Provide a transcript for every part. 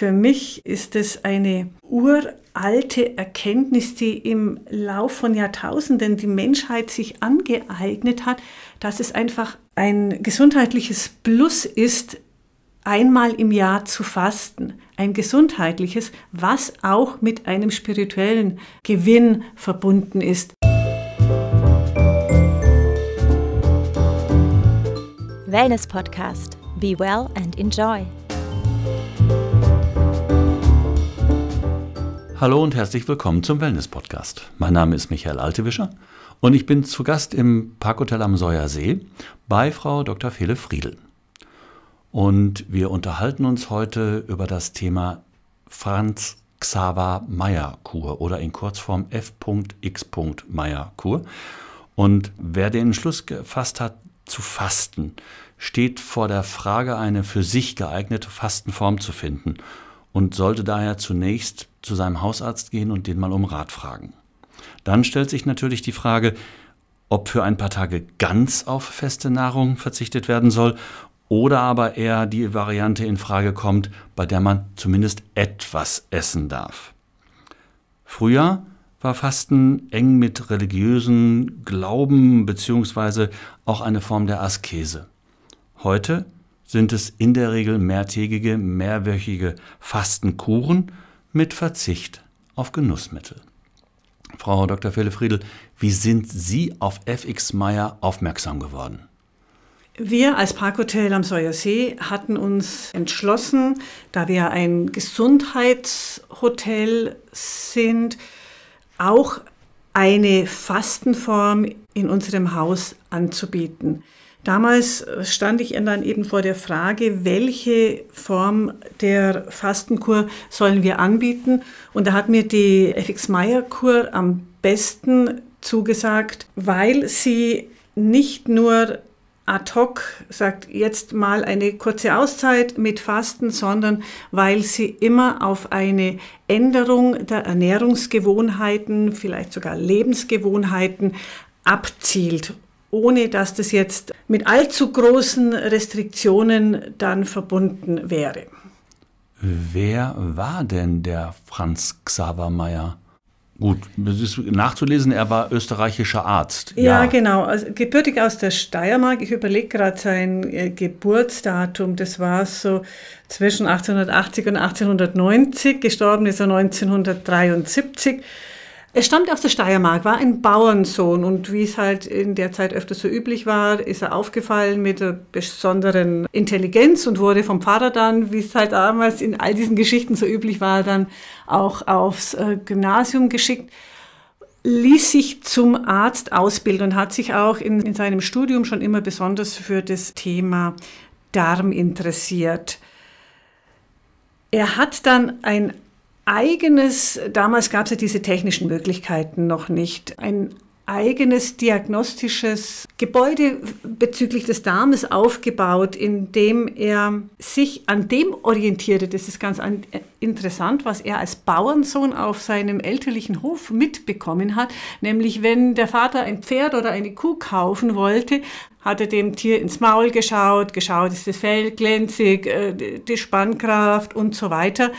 Für mich ist es eine uralte Erkenntnis, die im Lauf von Jahrtausenden die Menschheit sich angeeignet hat, dass es einfach ein gesundheitliches Plus ist, einmal im Jahr zu fasten, ein gesundheitliches, was auch mit einem spirituellen Gewinn verbunden ist. Wellness Podcast. Be well and enjoy. Hallo und herzlich willkommen zum Wellness-Podcast. Mein Name ist Michael Altewischer und ich bin zu Gast im Parkhotel am Säuersee bei Frau Dr. Fele Friedl. Und wir unterhalten uns heute über das Thema Franz Xaver Meyer Kur oder in Kurzform F.X. Meyer Kur. Und wer den Entschluss gefasst hat, zu fasten, steht vor der Frage, eine für sich geeignete Fastenform zu finden – und sollte daher zunächst zu seinem Hausarzt gehen und den mal um Rat fragen. Dann stellt sich natürlich die Frage, ob für ein paar Tage ganz auf feste Nahrung verzichtet werden soll oder aber eher die Variante in Frage kommt, bei der man zumindest etwas essen darf. Früher war Fasten eng mit religiösen Glauben bzw. auch eine Form der Askese. Heute sind es in der Regel mehrtägige, mehrwöchige Fastenkuren mit Verzicht auf Genussmittel. Frau Dr. Felle Friedl, wie sind Sie auf FX Meyer aufmerksam geworden? Wir als Parkhotel am Säuersee hatten uns entschlossen, da wir ein Gesundheitshotel sind, auch eine Fastenform in unserem Haus anzubieten. Damals äh, stand ich dann eben vor der Frage, welche Form der Fastenkur sollen wir anbieten? Und da hat mir die FX-Meyer-Kur am besten zugesagt, weil sie nicht nur ad hoc sagt, jetzt mal eine kurze Auszeit mit Fasten, sondern weil sie immer auf eine Änderung der Ernährungsgewohnheiten, vielleicht sogar Lebensgewohnheiten abzielt ohne dass das jetzt mit allzu großen Restriktionen dann verbunden wäre. Wer war denn der Franz Xaver Mayer? Gut, das ist nachzulesen, er war österreichischer Arzt. Ja, ja genau. Also, gebürtig aus der Steiermark. Ich überlege gerade sein äh, Geburtsdatum. Das war so zwischen 1880 und 1890. Gestorben ist er 1973. Er stammt aus der Steiermark, war ein Bauernsohn und wie es halt in der Zeit öfters so üblich war, ist er aufgefallen mit der besonderen Intelligenz und wurde vom Vater dann, wie es halt damals in all diesen Geschichten so üblich war, dann auch aufs äh, Gymnasium geschickt ließ sich zum Arzt ausbilden und hat sich auch in, in, seinem Studium schon immer besonders für das Thema Darm interessiert. Er hat dann ein eigenes, damals gab es ja diese technischen Möglichkeiten noch nicht, ein eigenes diagnostisches Gebäude bezüglich des Darmes aufgebaut, in dem er sich an dem orientierte. Das ist ganz interessant, was er als Bauernsohn auf seinem elterlichen Hof mitbekommen hat. Nämlich, wenn der Vater ein Pferd oder eine Kuh kaufen wollte, hat er dem Tier ins Maul geschaut, geschaut, ist das Fell glänzig, äh, die Spannkraft und so weiter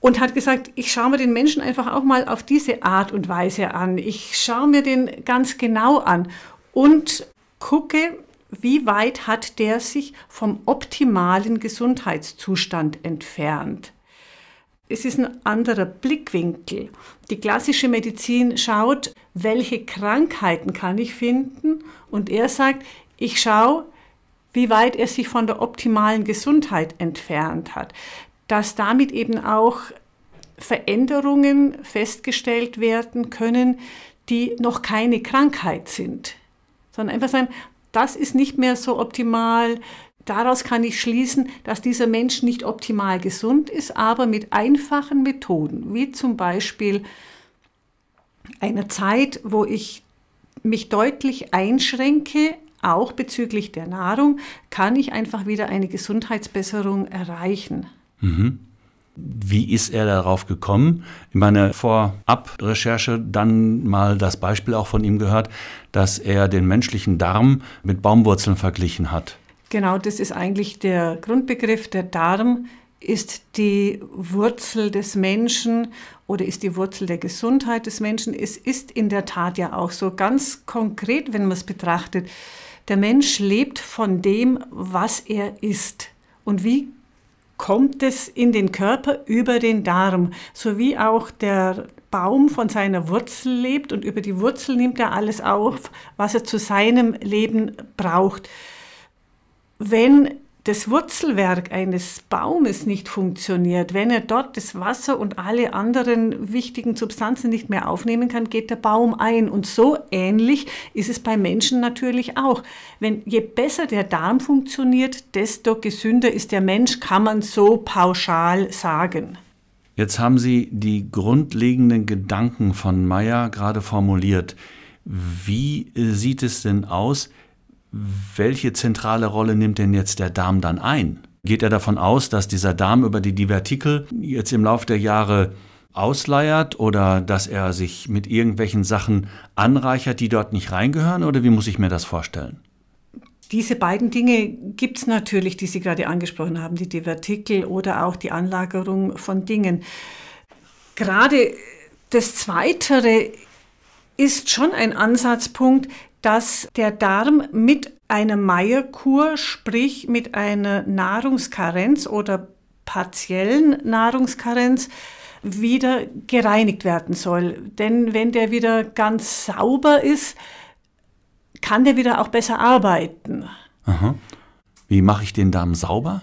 und hat gesagt, ich schaue mir den Menschen einfach auch mal auf diese Art und Weise an. Ich schaue mir den ganz genau an und gucke, wie weit hat der sich vom optimalen Gesundheitszustand entfernt. Es ist ein anderer Blickwinkel. Die klassische Medizin schaut, welche Krankheiten kann ich finden und er sagt, ich schaue, wie weit er sich von der optimalen Gesundheit entfernt hat dass damit eben auch Veränderungen festgestellt werden können, die noch keine Krankheit sind, sondern einfach sagen, das ist nicht mehr so optimal. Daraus kann ich schließen, dass dieser Mensch nicht optimal gesund ist, aber mit einfachen Methoden, wie zum Beispiel einer Zeit, wo ich mich deutlich einschränke, auch bezüglich der Nahrung, kann ich einfach wieder eine Gesundheitsbesserung erreichen. Mhm. Wie ist er darauf gekommen? In meiner Vorab-Recherche dann mal das Beispiel auch von ihm gehört, dass er den menschlichen Darm mit Baumwurzeln verglichen hat. Genau, das ist eigentlich der Grundbegriff. Der Darm ist die Wurzel des Menschen oder ist die Wurzel der Gesundheit des Menschen. Es ist in der Tat ja auch so ganz konkret, wenn man es betrachtet. Der Mensch lebt von dem, was er isst. Und wie kommt es in den Körper über den Darm, so wie auch der Baum von seiner Wurzel lebt und über die Wurzel nimmt er alles auf, was er zu seinem Leben braucht. Wenn das Wurzelwerk eines Baumes nicht funktioniert, wenn er dort das Wasser und alle anderen wichtigen Substanzen nicht mehr aufnehmen kann, geht der Baum ein. Und so ähnlich ist es bei Menschen natürlich auch. Wenn je besser der Darm funktioniert, desto gesünder ist der Mensch, kann man so pauschal sagen. Jetzt haben Sie die grundlegenden Gedanken von Meyer gerade formuliert. Wie äh, sieht es denn aus? welche zentrale Rolle nimmt denn jetzt der Darm dann ein? Geht er davon aus, dass dieser Darm über die Divertikel jetzt im Laufe der Jahre ausleiert oder dass er sich mit irgendwelchen Sachen anreichert, die dort nicht reingehören? Oder wie muss ich mir das vorstellen? Diese beiden Dinge gibt es natürlich, die Sie gerade angesprochen haben, die Divertikel oder auch die Anlagerung von Dingen. Gerade das Zweite ist schon ein Ansatzpunkt, dass der Darm mit einer Meierkur, sprich mit einer Nahrungskarenz oder partiellen Nahrungskarenz, wieder gereinigt werden soll. Denn wenn der wieder ganz sauber ist, kann der wieder auch besser arbeiten. Aha. Wie mache ich den Darm sauber?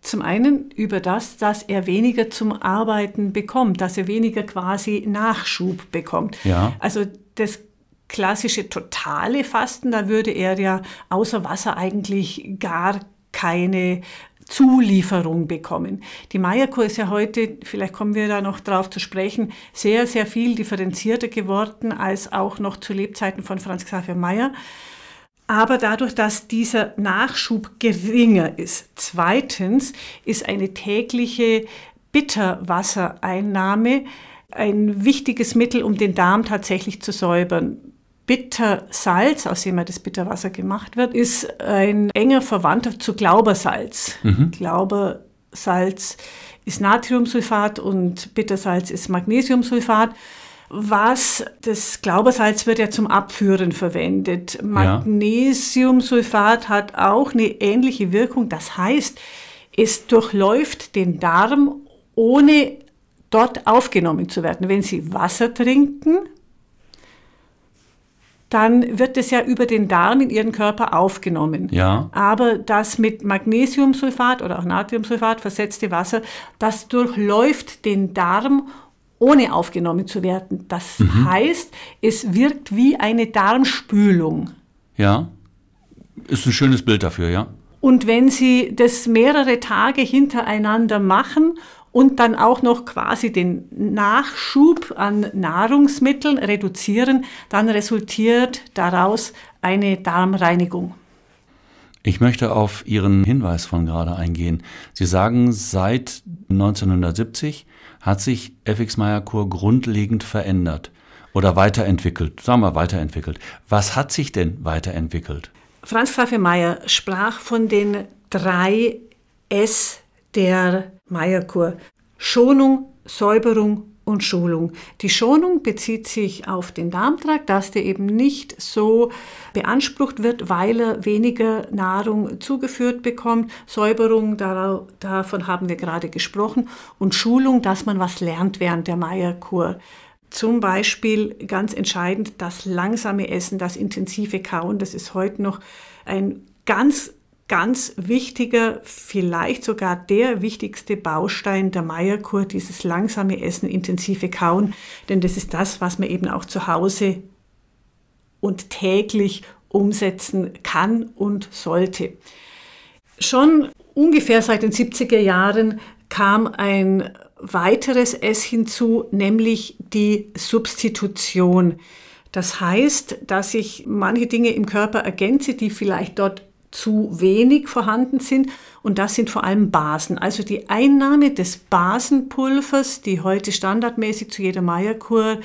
Zum einen über das, dass er weniger zum Arbeiten bekommt, dass er weniger quasi Nachschub bekommt. Ja. Also das klassische totale Fasten, da würde er ja außer Wasser eigentlich gar keine Zulieferung bekommen. Die Meierkur ist ja heute, vielleicht kommen wir da noch drauf zu sprechen, sehr, sehr viel differenzierter geworden als auch noch zu Lebzeiten von Franz Xaver Meyer. Aber dadurch, dass dieser Nachschub geringer ist. Zweitens ist eine tägliche Bitterwassereinnahme ein wichtiges Mittel, um den Darm tatsächlich zu säubern. Bittersalz, aus dem ja das Bitterwasser gemacht wird, ist ein enger Verwandter zu Glaubersalz. Mhm. Glaubersalz ist Natriumsulfat und Bittersalz ist Magnesiumsulfat. Was das Glaubersalz wird ja zum Abführen verwendet. Magnesiumsulfat hat auch eine ähnliche Wirkung. Das heißt, es durchläuft den Darm, ohne dort aufgenommen zu werden. Wenn Sie Wasser trinken, dann wird es ja über den Darm in ihren Körper aufgenommen. Ja. Aber das mit Magnesiumsulfat oder auch Natriumsulfat versetzte Wasser, das durchläuft den Darm ohne aufgenommen zu werden. Das mhm. heißt, es wirkt wie eine Darmspülung. Ja, ist ein schönes Bild dafür, ja. Und wenn Sie das mehrere Tage hintereinander machen, und dann auch noch quasi den Nachschub an Nahrungsmitteln reduzieren, dann resultiert daraus eine Darmreinigung. Ich möchte auf Ihren Hinweis von gerade eingehen. Sie sagen, seit 1970 hat sich FX Meyer-Kur grundlegend verändert oder weiterentwickelt. Sagen wir weiterentwickelt. Was hat sich denn weiterentwickelt? Franz Grafemeyer sprach von den drei S der Meyer-Kur. Schonung, Säuberung und Schulung. Die Schonung bezieht sich auf den Darmtrakt, dass der eben nicht so beansprucht wird, weil er weniger Nahrung zugeführt bekommt. Säuberung, davon haben wir gerade gesprochen. Und Schulung, dass man was lernt während der Meierkur. Zum Beispiel ganz entscheidend das langsame Essen, das intensive Kauen. Das ist heute noch ein ganz ganz wichtiger, vielleicht sogar der wichtigste Baustein der Meierkur, dieses langsame Essen, intensive Kauen. Denn das ist das, was man eben auch zu Hause und täglich umsetzen kann und sollte. Schon ungefähr seit den 70er Jahren kam ein weiteres S hinzu, nämlich die Substitution. Das heißt, dass ich manche Dinge im Körper ergänze, die vielleicht dort zu wenig vorhanden sind. Und das sind vor allem Basen. Also die Einnahme des Basenpulvers, die heute standardmäßig zu jeder Meierkur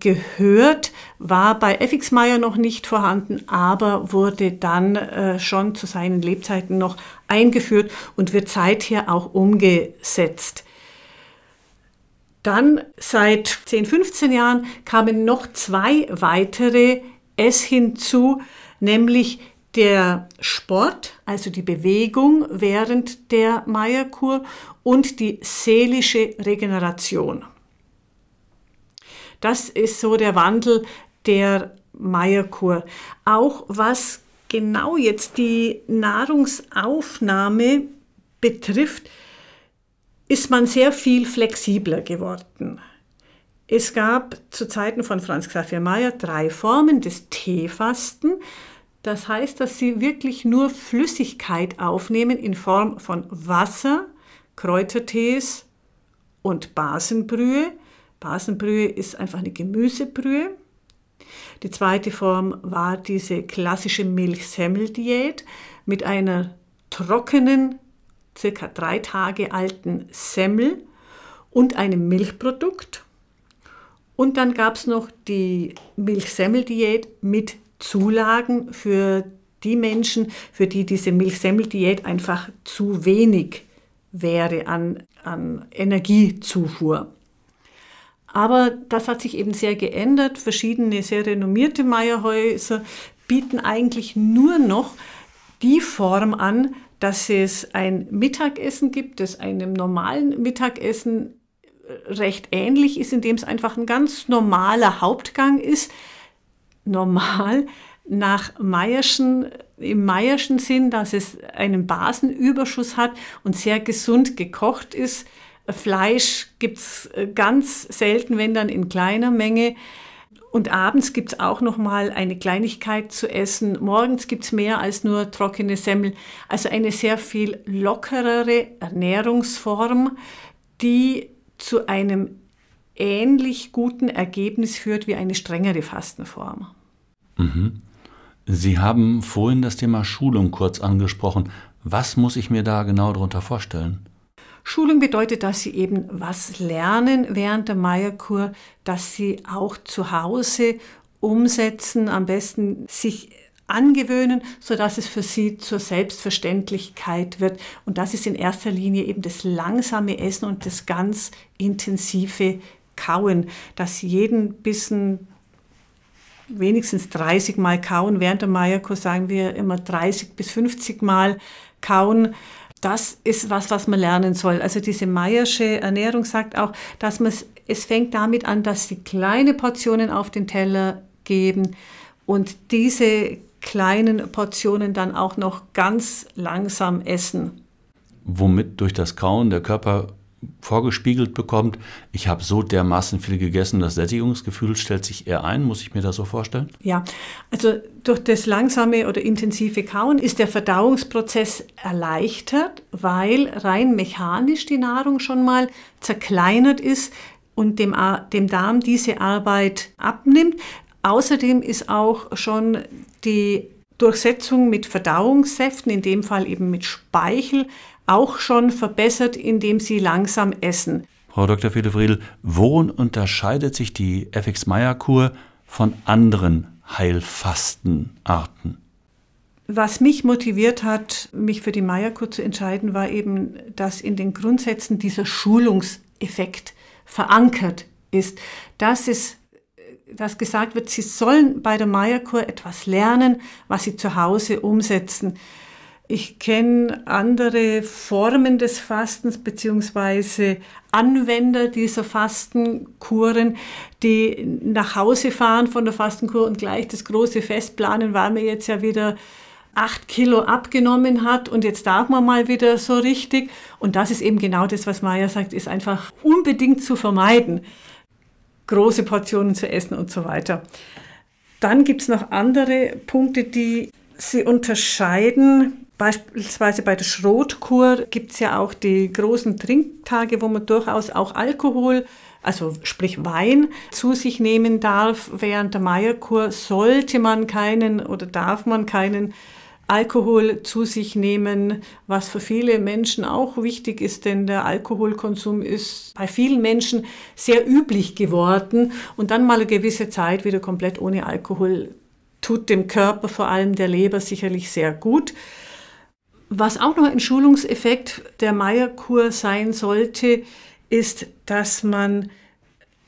gehört, war bei FX Meyer noch nicht vorhanden, aber wurde dann äh, schon zu seinen Lebzeiten noch eingeführt und wird seither auch umgesetzt. Dann seit 10, 15 Jahren kamen noch zwei weitere S hinzu, nämlich der Sport, also die Bewegung während der Meierkur und die seelische Regeneration. Das ist so der Wandel der Meierkur. Auch was genau jetzt die Nahrungsaufnahme betrifft, ist man sehr viel flexibler geworden. Es gab zu Zeiten von Franz Xaver Mayer drei Formen des Teefasten. Das heißt, dass sie wirklich nur Flüssigkeit aufnehmen in Form von Wasser, Kräutertees und Basenbrühe. Basenbrühe ist einfach eine Gemüsebrühe. Die zweite Form war diese klassische Milchsemmel-Diät mit einer trockenen, circa drei Tage alten Semmel und einem Milchprodukt. Und dann gab es noch die Milchsemmel-Diät mit Zulagen für die Menschen, für die diese Milchsemmel-Diät einfach zu wenig wäre an, an Energiezufuhr. Aber das hat sich eben sehr geändert. Verschiedene sehr renommierte Meierhäuser bieten eigentlich nur noch die Form an, dass es ein Mittagessen gibt, das einem normalen Mittagessen recht ähnlich ist, indem es einfach ein ganz normaler Hauptgang ist, normal nach Meierschen, im Meierschen Sinn, dass es einen Basenüberschuss hat und sehr gesund gekocht ist. Fleisch gibt es äh, ganz selten, wenn dann in kleiner Menge. Und abends gibt es auch noch mal eine Kleinigkeit zu essen. Morgens gibt es mehr als nur trockene Semmel. Also eine sehr viel lockerere Ernährungsform, die zu einem ähnlich guten Ergebnis führt wie eine strengere Fastenform. Mhm. Sie haben vorhin das Thema Schulung kurz angesprochen. Was muss ich mir da genau darunter vorstellen? Schulung bedeutet, dass Sie eben was lernen während der Meierkur, dass Sie auch zu Hause umsetzen, am besten sich angewöhnen, sodass es für sie zur Selbstverständlichkeit wird. Und das ist in erster Linie eben das langsame Essen und das ganz intensive Kauen, dass jeden Bissen wenigstens 30 Mal kauen. Während der Meierkurs sagen wir immer 30 bis 50 Mal kauen. Das ist was, was man lernen soll. Also diese Meiersche Ernährung sagt auch, dass man es fängt damit an, dass sie kleine Portionen auf den Teller geben und diese kleinen Portionen dann auch noch ganz langsam essen. Womit durch das Kauen der Körper vorgespiegelt bekommt, ich habe so dermaßen viel gegessen, das Sättigungsgefühl stellt sich eher ein. Muss ich mir das so vorstellen? Ja, also durch das langsame oder intensive Kauen ist der Verdauungsprozess erleichtert, weil rein mechanisch die Nahrung schon mal zerkleinert ist und dem, dem Darm diese Arbeit abnimmt. Außerdem ist auch schon die Durchsetzung mit Verdauungssäften, in dem Fall eben mit Speichel, auch schon verbessert, indem sie langsam essen. Frau Dr. Friedel, worin unterscheidet sich die FX-Meyer-Kur von anderen Heilfastenarten? Was mich motiviert hat, mich für die Meyer-Kur zu entscheiden, war eben, dass in den Grundsätzen dieser Schulungseffekt verankert ist. Dass es dass gesagt wird, sie sollen bei der Meyer-Kur etwas lernen, was sie zu Hause umsetzen. Ich kenne andere Formen des Fastens beziehungsweise Anwender dieser Fastenkuren, die nach Hause fahren von der Fastenkur und gleich das große Fest planen, weil mir jetzt ja wieder acht Kilo abgenommen hat und jetzt darf man mal wieder so richtig. Und das ist eben genau das, was Maya sagt, ist einfach unbedingt zu vermeiden, große Portionen zu essen und so weiter. Dann gibt es noch andere Punkte, die sie unterscheiden. Beispielsweise bei der Schrotkur gibt es ja auch die großen Trinktage, wo man durchaus auch Alkohol, also sprich Wein, zu sich nehmen darf. Während der Meierkur sollte man keinen oder darf man keinen Alkohol zu sich nehmen, was für viele Menschen auch wichtig ist, denn der Alkoholkonsum ist bei vielen Menschen sehr üblich geworden und dann mal eine gewisse Zeit wieder komplett ohne Alkohol tut dem Körper, vor allem der Leber, sicherlich sehr gut. Was auch noch ein Schulungseffekt der Meierkur sein sollte, ist, dass man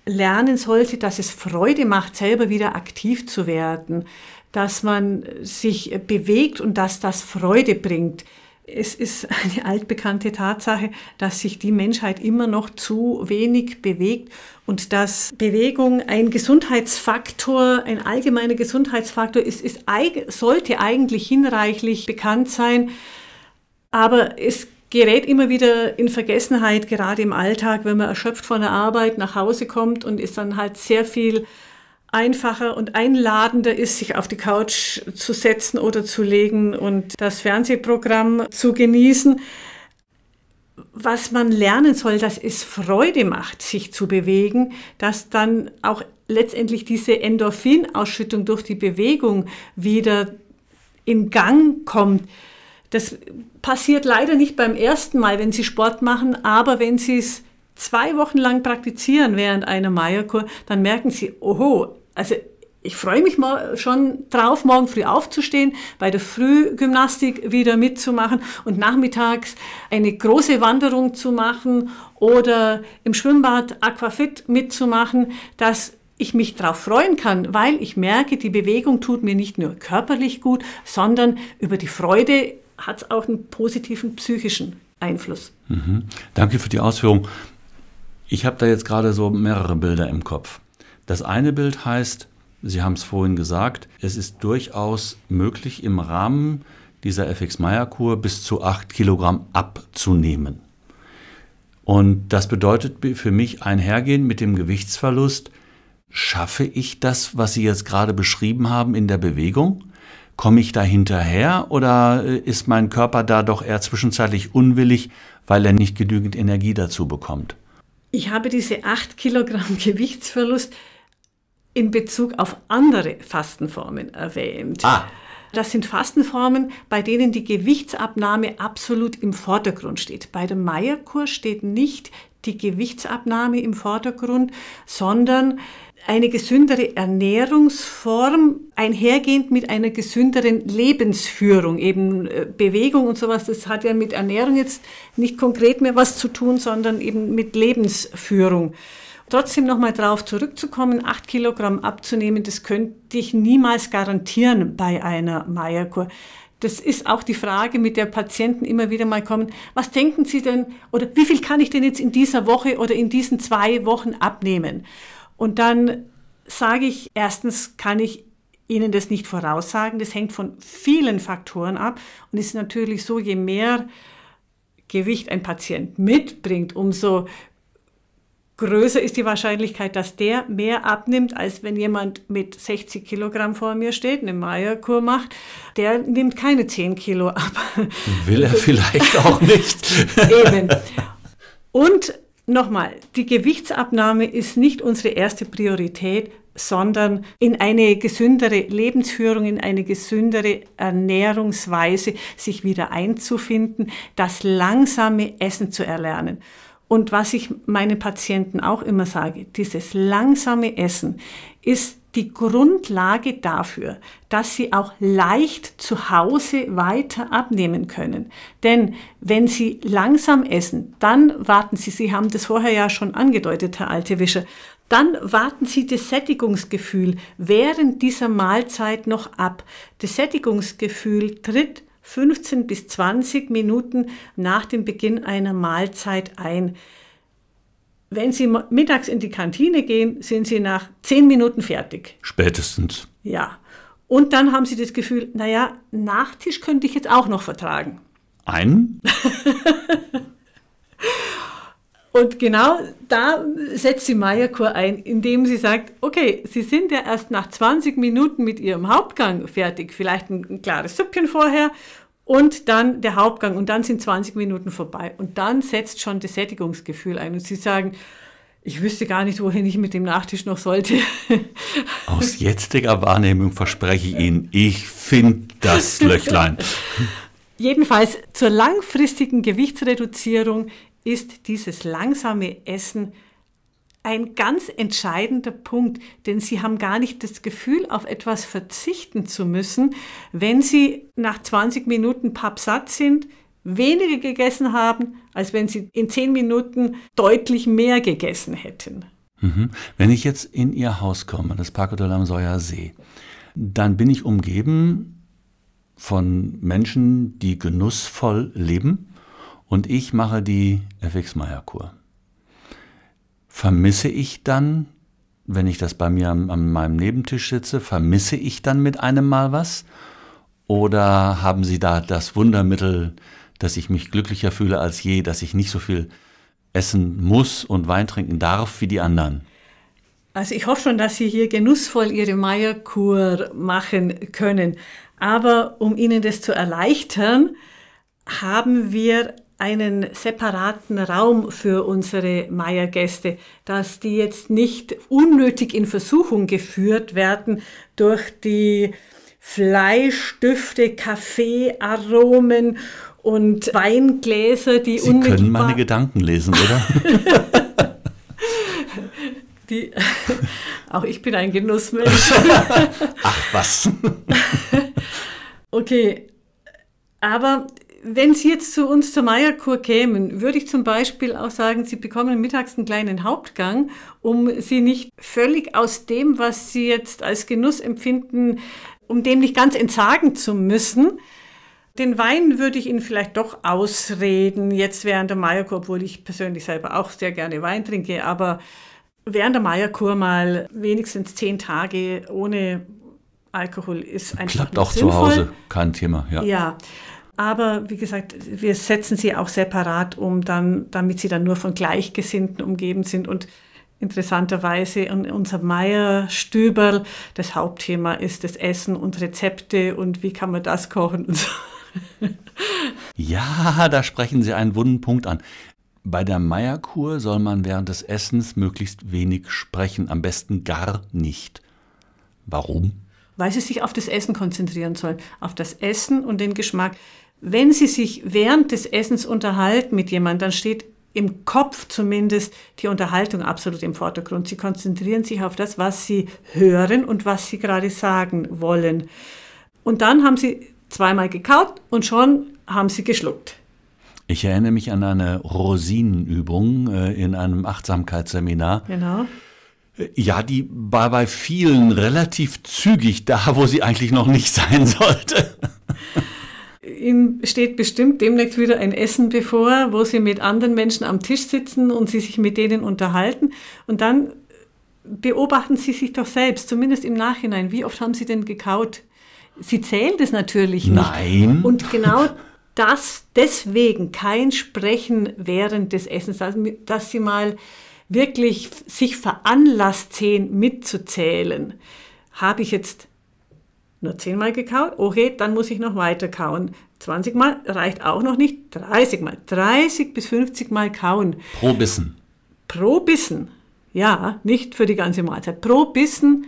lernen sollte, dass es Freude macht, selber wieder aktiv zu werden, dass man sich bewegt und dass das Freude bringt. Es ist eine altbekannte Tatsache, dass sich die Menschheit immer noch zu wenig bewegt und dass Bewegung ein Gesundheitsfaktor, ein allgemeiner Gesundheitsfaktor ist, ist sollte eigentlich hinreichlich bekannt sein. Aber es gerät immer wieder in Vergessenheit, gerade im Alltag, wenn man erschöpft von der Arbeit nach Hause kommt und ist dann halt sehr viel einfacher und einladender ist, sich auf die Couch zu setzen oder zu legen und das Fernsehprogramm zu genießen. Was man lernen soll, dass es Freude macht, sich zu bewegen, dass dann auch letztendlich diese Endorphinausschüttung durch die Bewegung wieder in Gang kommt. Das passiert leider nicht beim ersten Mal, wenn Sie Sport machen, aber wenn Sie es zwei Wochen lang praktizieren während einer Meierkur, dann merken Sie, oho, also ich freue mich mal schon drauf, morgen früh aufzustehen, bei der Frühgymnastik wieder mitzumachen und nachmittags eine große Wanderung zu machen oder im Schwimmbad Aquafit mitzumachen, dass ich mich darauf freuen kann, weil ich merke, die Bewegung tut mir nicht nur körperlich gut, sondern über die Freude hat es auch einen positiven psychischen Einfluss. Mhm. Danke für die Ausführung. Ich habe da jetzt gerade so mehrere Bilder im Kopf. Das eine Bild heißt, Sie haben es vorhin gesagt, es ist durchaus möglich, im Rahmen dieser FX-Meyer-Kur bis zu 8 Kilogramm abzunehmen. Und das bedeutet für mich einhergehend mit dem Gewichtsverlust, schaffe ich das, was Sie jetzt gerade beschrieben haben in der Bewegung? komme ich da hinterher oder äh, ist mein Körper da doch eher zwischenzeitlich unwillig, weil er nicht genügend Energie dazu bekommt? Ich habe diese 8 Kilogramm Gewichtsverlust in Bezug auf andere Fastenformen erwähnt. Ah. Das sind Fastenformen, bei denen die Gewichtsabnahme absolut im Vordergrund steht. Bei der Meierkurs steht nicht die Gewichtsabnahme im Vordergrund, sondern eine gesündere Ernährungsform einhergehend mit einer gesünderen Lebensführung, eben äh, Bewegung und sowas, das hat ja mit Ernährung jetzt nicht konkret mehr was zu tun, sondern eben mit Lebensführung. Trotzdem nochmal drauf zurückzukommen, acht Kilogramm abzunehmen, das könnte ich niemals garantieren bei einer Meierkur. Das ist auch die Frage, mit der Patienten immer wieder mal kommen. Was denken Sie denn oder wie viel kann ich denn jetzt in dieser Woche oder in diesen zwei Wochen abnehmen? Und dann sage ich, erstens kann ich Ihnen das nicht voraussagen. Das hängt von vielen Faktoren ab und es ist natürlich so, je mehr Gewicht ein Patient mitbringt, umso größer ist die Wahrscheinlichkeit, dass der mehr abnimmt, als wenn jemand mit 60 Kilogramm vor mir steht, eine Meierkur macht. Der nimmt keine 10 Kilo ab. Will er also vielleicht auch nicht. Eben. Und Nochmal, die Gewichtsabnahme ist nicht unsere erste Priorität, sondern in eine gesündere Lebensführung, in eine gesündere Ernährungsweise sich wieder einzufinden, das langsame Essen zu erlernen. Und was ich meinen Patienten auch immer sage, dieses langsame Essen ist die Grundlage dafür, dass sie auch leicht zu Hause weiter abnehmen können. Denn wenn sie langsam essen, dann warten sie, Sie haben das vorher ja schon angedeutet, Herr alte Wische, dann warten Sie das Sättigungsgefühl während dieser Mahlzeit noch ab. Das Sättigungsgefühl tritt 15 bis 20 Minuten nach dem Beginn einer Mahlzeit ein. Wenn Sie mittags in die Kantine gehen, sind Sie nach zehn Minuten fertig. Spätestens. Ja. Und dann haben Sie das Gefühl, naja, Nachtisch könnte ich jetzt auch noch vertragen. Einen? Und genau da setzt sie Meierkur ein, indem sie sagt, okay, Sie sind ja erst nach 20 Minuten mit Ihrem Hauptgang fertig, vielleicht ein, ein klares Süppchen vorher und dann der Hauptgang und dann sind 20 Minuten vorbei und dann setzt schon das Sättigungsgefühl ein und sie sagen, ich wüsste gar nicht, wohin ich mit dem Nachtisch noch sollte. Aus jetziger Wahrnehmung verspreche ich Ihnen, ich finde das Löchlein. Jedenfalls zur langfristigen Gewichtsreduzierung ist dieses langsame Essen ein ganz entscheidender Punkt, denn sie haben gar nicht das Gefühl, auf etwas verzichten zu müssen, wenn sie nach 20 Minuten pappsatt sind, weniger gegessen haben, als wenn sie in 10 Minuten deutlich mehr gegessen hätten. Mhm. Wenn ich jetzt in Ihr Haus komme, das Parco de Lamsoyer See, dann bin ich umgeben von Menschen, die genussvoll leben und ich mache die FX-Meyer-Kur vermisse ich dann, wenn ich das bei mir an, an meinem Nebentisch sitze, vermisse ich dann mit einem Mal was? Oder haben Sie da das Wundermittel, dass ich mich glücklicher fühle als je, dass ich nicht so viel essen muss und Wein trinken darf wie die anderen? Also ich hoffe schon, dass Sie hier genussvoll Ihre Meierkur machen können. Aber um Ihnen das zu erleichtern, haben wir einen separaten Raum für unsere Meiergäste, dass die jetzt nicht unnötig in Versuchung geführt werden durch die Fleischdüfte, Kaffeearomen und Weingläser, die Sie unmittelbar... Sie können meine Gedanken lesen, oder? die, auch ich bin ein Genussmensch. Ach was. okay, aber wenn Sie jetzt zu uns zur Meierkur kämen, würde ich zum Beispiel auch sagen, Sie bekommen mittags einen kleinen Hauptgang, um Sie nicht völlig aus dem, was Sie jetzt als Genuss empfinden, um dem nicht ganz entsagen zu müssen. Den Wein würde ich Ihnen vielleicht doch ausreden, jetzt während der Meierkur, obwohl ich persönlich selber auch sehr gerne Wein trinke, aber während der Meierkur mal wenigstens zehn Tage ohne Alkohol ist einfach Klappt auch sinnvoll. zu Hause, kein Thema, ja. Ja, aber wie gesagt, wir setzen sie auch separat um, dann, damit sie dann nur von Gleichgesinnten umgeben sind. Und interessanterweise in unser Meierstüberl, das Hauptthema ist das Essen und Rezepte und wie kann man das kochen und so. Ja, da sprechen Sie einen wunden Punkt an. Bei der Meierkur soll man während des Essens möglichst wenig sprechen, am besten gar nicht. Warum? Weil sie sich auf das Essen konzentrieren sollen, auf das Essen und den Geschmack wenn Sie sich während des Essens unterhalten mit jemandem, dann steht im Kopf zumindest die Unterhaltung absolut im Vordergrund. Sie konzentrieren sich auf das, was Sie hören und was Sie gerade sagen wollen. Und dann haben Sie zweimal gekaut und schon haben Sie geschluckt. Ich erinnere mich an eine Rosinenübung äh, in einem Achtsamkeitsseminar. Genau. Äh, ja, die war bei vielen relativ zügig da, wo sie eigentlich noch nicht sein sollte. Ihnen steht bestimmt demnächst wieder ein Essen bevor, wo Sie mit anderen Menschen am Tisch sitzen und Sie sich mit denen unterhalten. Und dann beobachten Sie sich doch selbst, zumindest im Nachhinein. Wie oft haben Sie denn gekaut? Sie zählen das natürlich nicht. Nein. Und genau das deswegen kein Sprechen während des Essens, dass Sie mal wirklich sich veranlasst sehen, mitzuzählen. Habe ich jetzt nur zehnmal gekaut, okay, dann muss ich noch weiter kauen. 20 Mal reicht auch noch nicht, 30 Mal. 30 bis 50 Mal kauen. Pro Bissen. Pro Bissen. Ja, nicht für die ganze Mahlzeit. Pro Bissen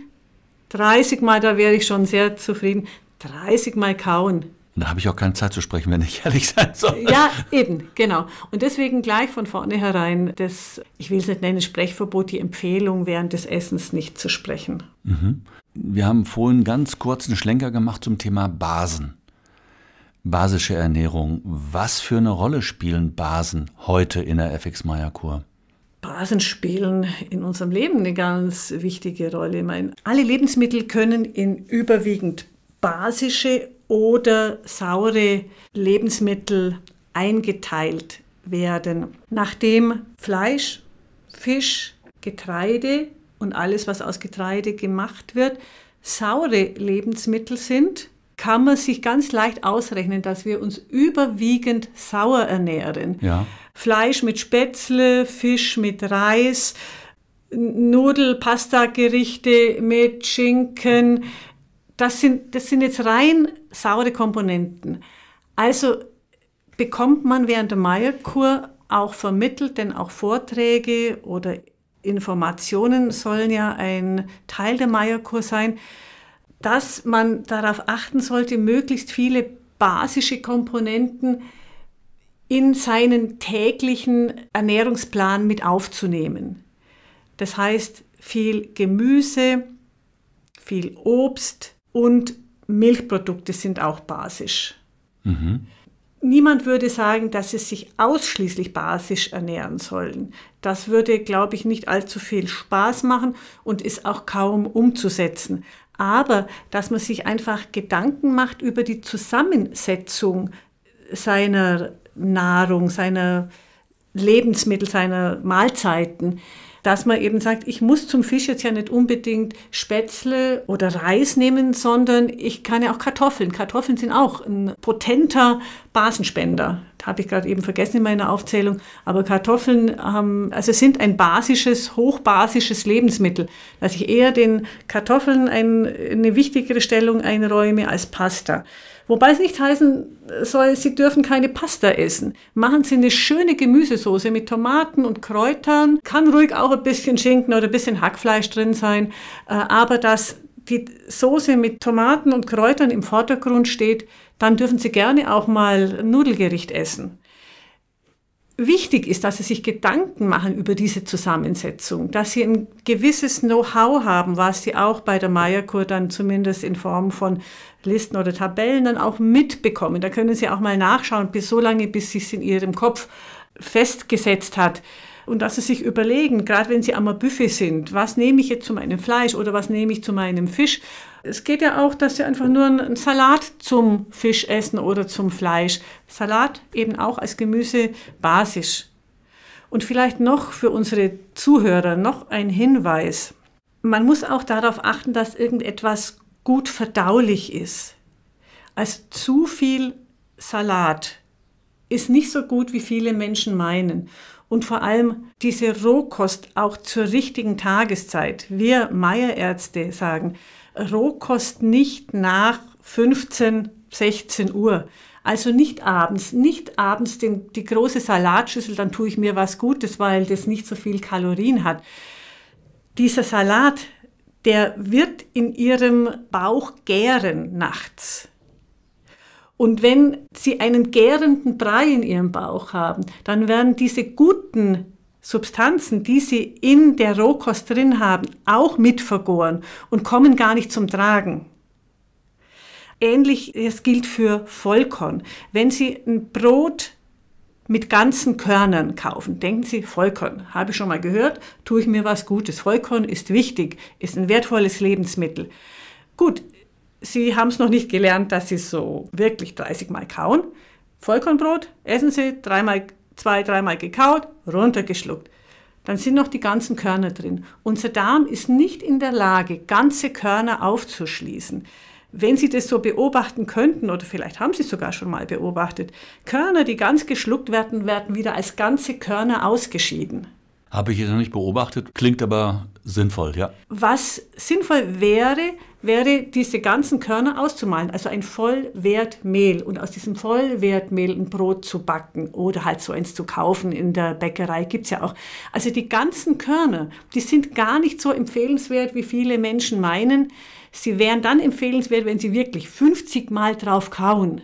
30 Mal, da wäre ich schon sehr zufrieden. 30 Mal kauen. Da habe ich auch keine Zeit zu sprechen, wenn ich ehrlich sein soll. Ja, eben, genau. Und deswegen gleich von vornherein das, ich will es nicht nennen, Sprechverbot, die Empfehlung, während des Essens nicht zu sprechen. Mhm. Wir haben vorhin ganz kurzen Schlenker gemacht zum Thema Basen. Basische Ernährung. Was für eine Rolle spielen Basen heute in der FX Meier Kur? Basen spielen in unserem Leben eine ganz wichtige Rolle. Ich meine, alle Lebensmittel können in überwiegend basische oder saure Lebensmittel eingeteilt werden, nachdem Fleisch, Fisch, Getreide und alles, was aus Getreide gemacht wird, saure Lebensmittel sind, kann man sich ganz leicht ausrechnen, dass wir uns überwiegend sauer ernähren. Ja. Fleisch mit Spätzle, Fisch mit Reis, Nudel, Pasta-Gerichte mit Schinken. Das sind, das sind jetzt rein saure Komponenten. Also bekommt man während der Meierkur auch vermittelt, denn auch Vorträge oder Informationen sollen ja ein Teil der Meierkurs sein, dass man darauf achten sollte, möglichst viele basische Komponenten in seinen täglichen Ernährungsplan mit aufzunehmen. Das heißt, viel Gemüse, viel Obst und Milchprodukte sind auch basisch. Mhm. Niemand würde sagen, dass sie sich ausschließlich basisch ernähren sollen. Das würde, glaube ich, nicht allzu viel Spaß machen und ist auch kaum umzusetzen. Aber dass man sich einfach Gedanken macht über die Zusammensetzung seiner Nahrung, seiner Lebensmittel, seiner Mahlzeiten, dass man eben sagt, ich muss zum Fisch jetzt ja nicht unbedingt Spätzle oder Reis nehmen, sondern ich kann ja auch Kartoffeln. Kartoffeln sind auch ein potenter Basenspender. Habe ich gerade eben vergessen in meiner Aufzählung. Aber Kartoffeln ähm, also sind ein basisches, hochbasisches Lebensmittel, dass ich eher den Kartoffeln ein, eine wichtigere Stellung einräume als Pasta. Wobei es nicht heißen soll, Sie dürfen keine Pasta essen. Machen Sie eine schöne Gemüsesoße mit Tomaten und Kräutern. Kann ruhig auch ein bisschen Schinken oder ein bisschen Hackfleisch drin sein. Äh, aber dass die Soße mit Tomaten und Kräutern im Vordergrund steht, dann dürfen Sie gerne auch mal Nudelgericht essen. Wichtig ist, dass Sie sich Gedanken machen über diese Zusammensetzung, dass Sie ein gewisses Know-how haben, was Sie auch bei der Meierkur dann zumindest in Form von Listen oder Tabellen dann auch mitbekommen. Da können Sie auch mal nachschauen, bis so lange, bis sich in Ihrem Kopf festgesetzt hat. Und dass Sie sich überlegen, gerade wenn Sie am Buffet sind, was nehme ich jetzt zu meinem Fleisch oder was nehme ich zu meinem Fisch, es geht ja auch, dass sie einfach nur einen Salat zum Fisch essen oder zum Fleisch. Salat eben auch als Gemüse basisch. Und vielleicht noch für unsere Zuhörer noch ein Hinweis. Man muss auch darauf achten, dass irgendetwas gut verdaulich ist. Also zu viel Salat ist nicht so gut, wie viele Menschen meinen. Und vor allem diese Rohkost auch zur richtigen Tageszeit. Wir Meierärzte sagen, Rohkost nicht nach 15, 16 Uhr. Also nicht abends, nicht abends den, die große Salatschüssel, dann tue ich mir was Gutes, weil das nicht so viel Kalorien hat. Dieser Salat, der wird in ihrem Bauch gären nachts. Und wenn Sie einen gärenden Brei in Ihrem Bauch haben, dann werden diese guten Substanzen, die sie in der Rohkost drin haben, auch mit vergoren und kommen gar nicht zum Tragen. Ähnliches gilt für Vollkorn. Wenn Sie ein Brot mit ganzen Körnern kaufen, denken Sie, Vollkorn, habe ich schon mal gehört, tue ich mir was Gutes. Vollkorn ist wichtig, ist ein wertvolles Lebensmittel. Gut, Sie haben es noch nicht gelernt, dass Sie so wirklich 30 Mal kauen. Vollkornbrot essen Sie dreimal zwei, dreimal gekaut, runtergeschluckt. Dann sind noch die ganzen Körner drin. Unser Darm ist nicht in der Lage, ganze Körner aufzuschließen. Wenn Sie das so beobachten könnten, oder vielleicht haben Sie es sogar schon mal beobachtet, Körner, die ganz geschluckt werden, werden wieder als ganze Körner ausgeschieden. Habe ich jetzt noch nicht beobachtet, klingt aber sinnvoll, ja. Was sinnvoll wäre, wäre diese ganzen Körner auszumalen, also ein Vollwertmehl und aus diesem Vollwertmehl ein Brot zu backen oder halt so eins zu kaufen in der Bäckerei gibt es ja auch. Also die ganzen Körner, die sind gar nicht so empfehlenswert, wie viele Menschen meinen. Sie wären dann empfehlenswert, wenn sie wirklich 50 Mal drauf kauen.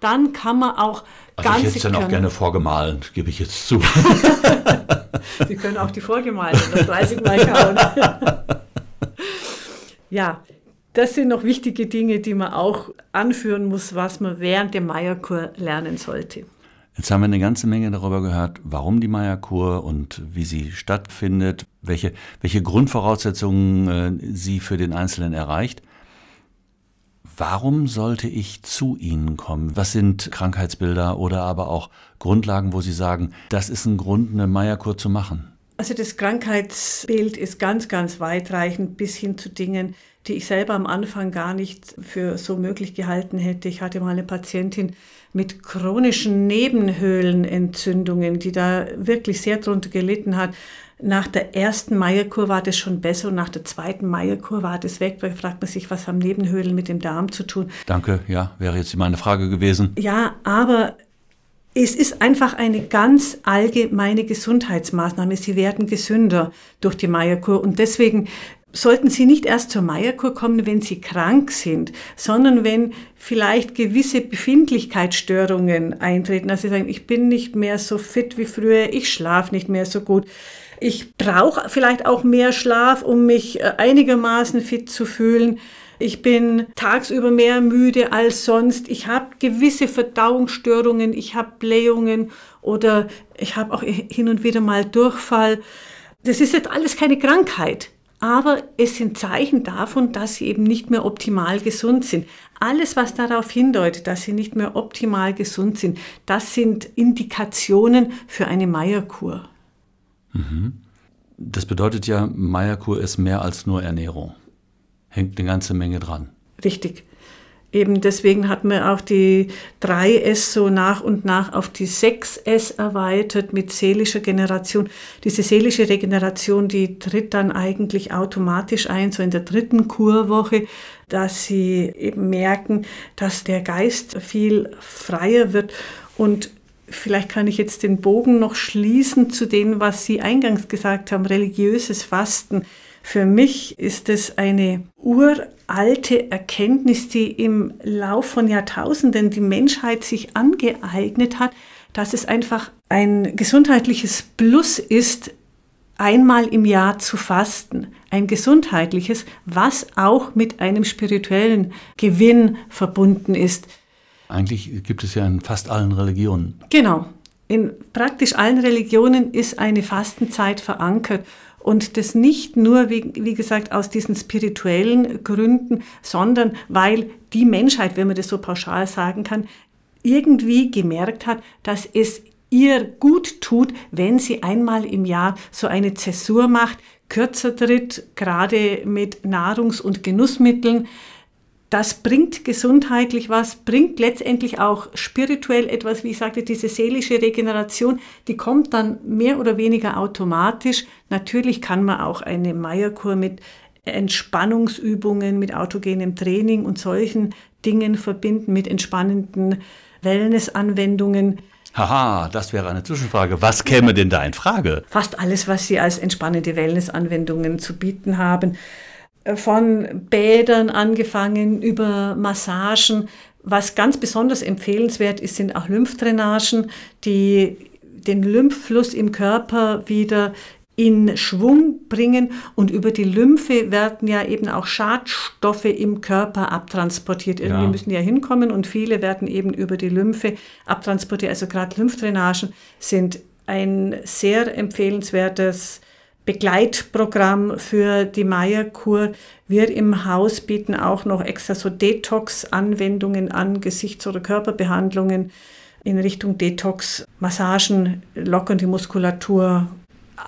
Dann kann man auch also Ganz ich hätte es dann auch gerne vorgemahlen, gebe ich jetzt zu. Sie können auch die vorgemalten noch 30 Mal kauen. ja, das sind noch wichtige Dinge, die man auch anführen muss, was man während der Meierkur lernen sollte. Jetzt haben wir eine ganze Menge darüber gehört, warum die Meierkur und wie sie stattfindet, welche, welche Grundvoraussetzungen äh, sie für den Einzelnen erreicht. Warum sollte ich zu Ihnen kommen? Was sind Krankheitsbilder oder aber auch Grundlagen, wo Sie sagen, das ist ein Grund, eine Meierkur zu machen? Also das Krankheitsbild ist ganz, ganz weitreichend bis hin zu Dingen, die ich selber am Anfang gar nicht für so möglich gehalten hätte. Ich hatte mal eine Patientin mit chronischen Nebenhöhlenentzündungen, die da wirklich sehr drunter gelitten hat. Nach der ersten Meierkur war das schon besser und nach der zweiten Meierkur war das weg. Da fragt man sich, was haben Nebenhöhlen mit dem Darm zu tun? Danke, ja, wäre jetzt meine Frage gewesen. Ja, aber es ist einfach eine ganz allgemeine Gesundheitsmaßnahme. Sie werden gesünder durch die Meierkur. Und deswegen sollten Sie nicht erst zur Meierkur kommen, wenn Sie krank sind, sondern wenn vielleicht gewisse Befindlichkeitsstörungen eintreten. Also Sie sagen, ich bin nicht mehr so fit wie früher, ich schlafe nicht mehr so gut. Ich brauche vielleicht auch mehr Schlaf, um mich äh, einigermaßen fit zu fühlen. Ich bin tagsüber mehr müde als sonst. Ich habe gewisse Verdauungsstörungen, ich habe Blähungen oder ich habe auch hin und wieder mal Durchfall. Das ist jetzt alles keine Krankheit aber es sind Zeichen davon, dass sie eben nicht mehr optimal gesund sind. Alles, was darauf hindeutet, dass sie nicht mehr optimal gesund sind, das sind Indikationen für eine Meierkur. Mhm. Das bedeutet ja, Meierkur ist mehr als nur Ernährung. Hängt eine ganze Menge dran. Richtig. Eben deswegen hat man auch die 3S so nach und nach auf die 6S erweitert mit seelischer Generation. Diese seelische Regeneration, die tritt dann eigentlich automatisch ein, so in der dritten Kurwoche, dass sie eben merken, dass der Geist viel freier wird und vielleicht kann ich jetzt den Bogen noch schließen zu dem, was Sie eingangs gesagt haben, religiöses Fasten. Für mich ist es eine uralte Erkenntnis, die im Lauf von Jahrtausenden die Menschheit sich angeeignet hat, dass es einfach ein gesundheitliches Plus ist, einmal im Jahr zu fasten. Ein gesundheitliches, was auch mit einem spirituellen Gewinn verbunden ist. Eigentlich gibt es ja in fast allen Religionen. Genau. In praktisch allen Religionen ist eine Fastenzeit verankert. Und das nicht nur, wie, wie gesagt, aus diesen spirituellen Gründen, sondern weil die Menschheit, wenn man das so pauschal sagen kann, irgendwie gemerkt hat, dass es ihr gut tut, wenn sie einmal im Jahr so eine Zäsur macht, kürzer tritt, gerade mit Nahrungs- und Genussmitteln, das bringt gesundheitlich was, bringt letztendlich auch spirituell etwas, wie ich sagte, diese seelische Regeneration, die kommt dann mehr oder weniger automatisch. Natürlich kann man auch eine Meierkur mit Entspannungsübungen, mit autogenem Training und solchen Dingen verbinden, mit entspannenden Wellnessanwendungen. Haha, das wäre eine Zwischenfrage. Was käme denn da in Frage? Fast alles, was Sie als entspannende Wellnessanwendungen zu bieten haben. Äh, von Bädern angefangen über Massagen. Was ganz besonders empfehlenswert ist, sind auch Lymphdrainagen, die den Lymphfluss im Körper wieder in Schwung bringen und über die Lymphe werden ja eben auch Schadstoffe im Körper abtransportiert. Irgendwie ja. müssen ja hinkommen und viele werden eben über die Lymphe abtransportiert. Also gerade Lymphdrainagen sind ein sehr empfehlenswertes Begleitprogramm für die Meierkur. Wir im Haus bieten auch noch extra so Detox-Anwendungen an, Gesichts- oder Körperbehandlungen in Richtung Detox, Massagen, lockern die Muskulatur.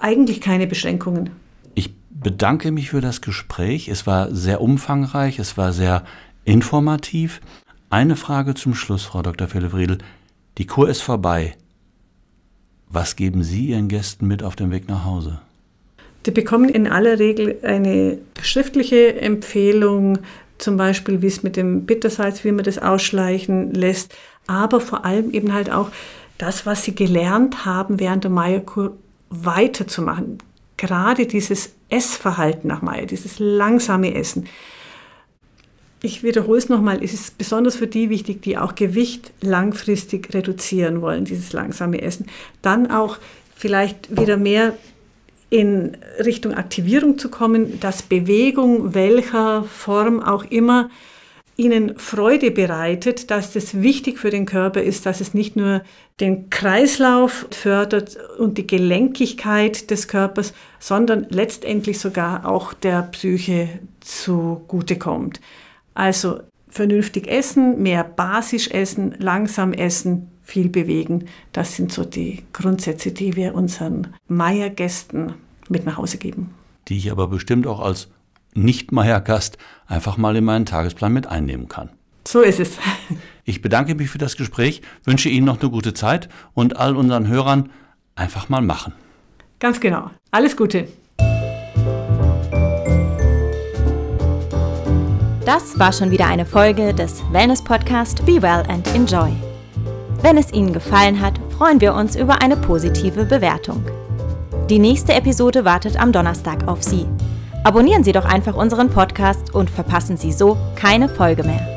Eigentlich keine Beschränkungen. Ich bedanke mich für das Gespräch. Es war sehr umfangreich, es war sehr informativ. Eine Frage zum Schluss, Frau Dr. Philipp Die Kur ist vorbei. Was geben Sie Ihren Gästen mit auf dem Weg nach Hause? Die bekommen in aller Regel eine schriftliche Empfehlung, zum Beispiel wie es mit dem Bittersalz, wie man das ausschleichen lässt, aber vor allem eben halt auch das, was sie gelernt haben während der Meierkur weiterzumachen. Gerade dieses Essverhalten nach Meier, dieses langsame Essen. Ich wiederhole es nochmal, es ist besonders für die wichtig, die auch Gewicht langfristig reduzieren wollen, dieses langsame Essen. Dann auch vielleicht wieder mehr in Richtung Aktivierung zu kommen, dass Bewegung welcher Form auch immer ihnen Freude bereitet, dass das wichtig für den Körper ist, dass es nicht nur den Kreislauf fördert und die Gelenkigkeit des Körpers, sondern letztendlich sogar auch der Psyche zugutekommt. Also vernünftig essen, mehr basisch essen, langsam essen, viel bewegen. Das sind so die Grundsätze, die wir unseren Meiergästen mit nach Hause geben. Die ich aber bestimmt auch als Nicht-Meier-Gast einfach mal in meinen Tagesplan mit einnehmen kann. So ist es. Ich bedanke mich für das Gespräch, wünsche Ihnen noch eine gute Zeit und all unseren Hörern einfach mal machen. Ganz genau. Alles Gute. Das war schon wieder eine Folge des Wellness-Podcast Be Well and Enjoy. Wenn es Ihnen gefallen hat, freuen wir uns über eine positive Bewertung. Die nächste Episode wartet am Donnerstag auf Sie. Abonnieren Sie doch einfach unseren Podcast und verpassen Sie so keine Folge mehr.